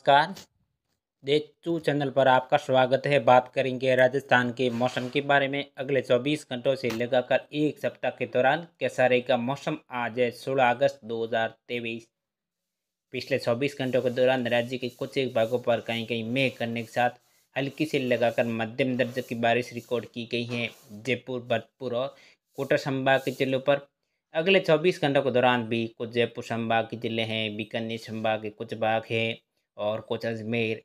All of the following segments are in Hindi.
नमस्कार देचू चैनल पर आपका स्वागत है बात करेंगे राजस्थान के मौसम के बारे में अगले 24 घंटों से लगाकर एक सप्ताह के दौरान कैसा रहेगा मौसम आज है सोलह अगस्त 2023 पिछले 24 घंटों के दौरान राज्य के कुछ एक भागों पर कहीं कहीं मेघ करने के साथ हल्की से लगाकर मध्यम दर्जे की बारिश रिकॉर्ड की गई है जयपुर भरतपुर और कोटा संभाग के जिलों पर अगले 24 घंटों के दौरान भी कुछ जयपुर संभाग के जिले हैं बीकानेर संभाग के कुछ भाग हैं और कुछ अजमेर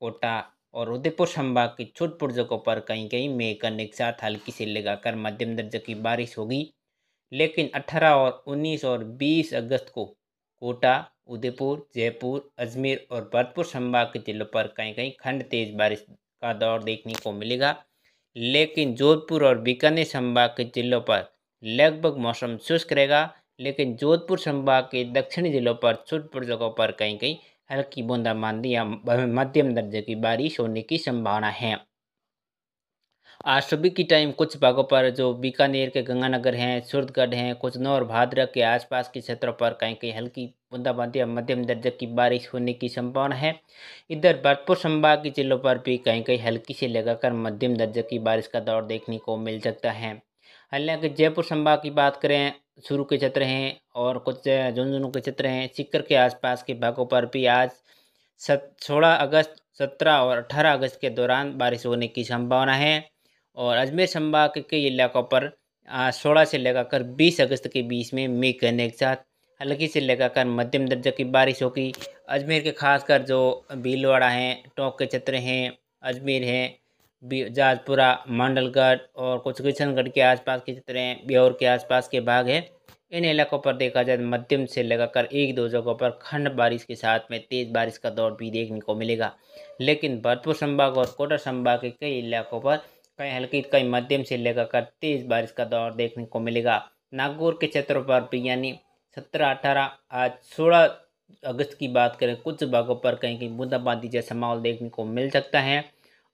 कोटा और उदयपुर संभाग की छूटपुट जगहों पर कहीं कहीं मेघ करने के साथ हल्की से लगाकर मध्यम दर्जे की बारिश होगी लेकिन 18 और 19 और 20 अगस्त को कोटा उदयपुर जयपुर अजमेर और भरतपुर संभाग के जिलों पर कहीं कहीं खंड तेज बारिश का दौर देखने को मिलेगा लेकिन जोधपुर और बीकानेर संभाग के जिलों पर लगभग मौसम शुष्क रहेगा लेकिन जोधपुर संभाग के दक्षिणी जिलों पर छुटपुट जगहों पर कहीं कहीं हल्की बूंदाबांदी या मध्यम दर्जे की बारिश होने की संभावना है आज सुबह की टाइम कुछ भागों पर जो बीकानेर के गंगानगर हैं सुरतगढ़ हैं कुछ और भाद्रा के आसपास के क्षेत्रों पर कहीं कहीं हल्की बूंदाबांदी या मध्यम दर्जे की बारिश होने की संभावना है इधर भरतपुर संभाग के जिलों पर भी कहीं कहीं हल्की से लगाकर मध्यम दर्जे की बारिश का दौर देखने को मिल सकता है हालांकि जयपुर संभाग की बात करें शुरू के क्षेत्र हैं और कुछ झुंझुनू के क्षेत्र हैं सीकर के आसपास के भागों पर भी आज सत सोलह अगस्त सत्रह और अठारह अगस्त के दौरान बारिश होने की संभावना है और अजमेर संभाग के कई इलाकों पर सोलह से लगाकर बीस अगस्त के बीच में मे कहने के साथ हल्की से लगाकर मध्यम दर्जे की बारिश होगी अजमेर के खासकर जो भीलवाड़ा हैं टोंक के क्षेत्र हैं अजमेर हैं जाजपुरा मंडलगढ़ और कुछ किशनगढ़ के आसपास के क्षेत्र हैं ब्योर के आसपास के भाग हैं इन इलाकों पर देखा जाए तो मध्यम से लगाकर एक दो जगहों पर खंड बारिश के साथ में तेज़ बारिश का दौर भी देखने को मिलेगा लेकिन भरतपुर संभाग और कोटा संभाग के कई इलाकों पर कई हल्की कई मध्यम से लगाकर तेज़ बारिश का दौर देखने को मिलेगा नागौर के क्षेत्रों पर भी यानी सत्रह अठारह आज सोलह अगस्त की बात करें कुछ भागों पर कहीं कहीं बूंदाबांदी जैसा माहौल देखने को मिल सकता है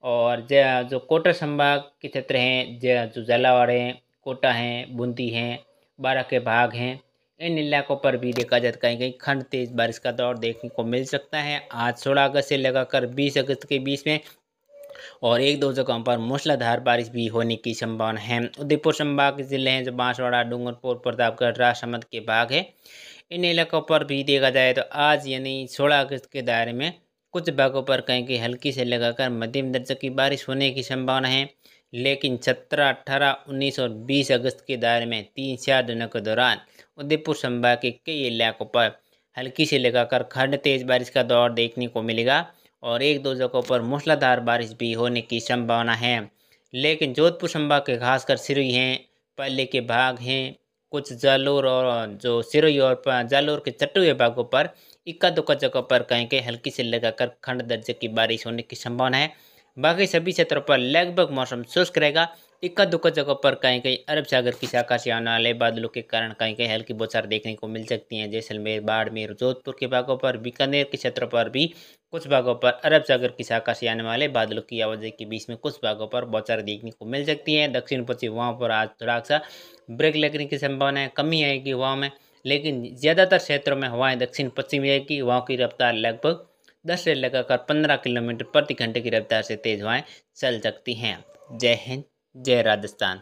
और जो कोटा संभाग के क्षेत्र हैं जो झालावाड़ हैं कोटा हैं बूंदी हैं बारह के भाग हैं इन इलाकों पर भी देखा जाए तो कहीं कहीं खंड तेज बारिश का दौर देखने को मिल सकता है आज सोलह अगस्त से लगाकर बीस अगस्त के बीच में और एक दो जगहों पर मूसलाधार बारिश भी होने की संभावना है उदयपुर संभाग के जिले हैं जो बांसवाड़ा डूंगरपुर प्रतापगढ़ राजसमंद के भाग है इन इलाकों पर भी देखा जाए तो आज यानी सोलह अगस्त के दायरे में कुछ भागों पर कहीं कहीं हल्की से लगाकर मध्यम दर्जे की बारिश होने की संभावना है लेकिन 17, 18, 19 और 20 अगस्त के दायरे में तीन चार दिनों के दौरान उदयपुर संभाग के कई इलाकों पर हल्की से लगाकर खंड तेज बारिश का दौर देखने को मिलेगा और एक दो जगहों पर मूसलाधार बारिश भी होने की संभावना है लेकिन जोधपुर संभाग के खासकर सिरुई हैं पहले के भाग हैं कुछ जालोर और जो सिरोही और जालोर के हुए भागों पर इक्का दुक्का जगह पर कहीं कहीं हल्की से लगाकर खंड दर्जे की बारिश होने की संभावना है बाकी सभी क्षेत्रों पर लगभग मौसम शुष्क रहेगा इक्का दुक्का जगह पर कहीं कहीं अरब सागर की शाखा से आने वाले बादलों के कारण कहीं कहीं हल्की बौछार देखने को मिल सकती हैं जैसलमेर बाड़मेर जोधपुर के भागों पर बीकानेर के क्षेत्रों पर भी कुछ भागों पर अरब सागर की शाखा से आने वाले बादलों की आवाजाही के बीच में कुछ भागों पर बौछार देखने को मिल सकती है दक्षिण पश्चिम वहाँ पर आज थोड़ा सा ब्रेक लगने की संभावना है कमी आएगी हवाओं में लेकिन ज़्यादातर क्षेत्रों में हवाएँ दक्षिण पश्चिम आएगी वहाँ की रफ्तार लगभग दस से लगाकर पंद्रह किलोमीटर प्रति घंटे की रफ्तार से तेज हवाएँ चल सकती हैं जय हिंद जय राजस्थान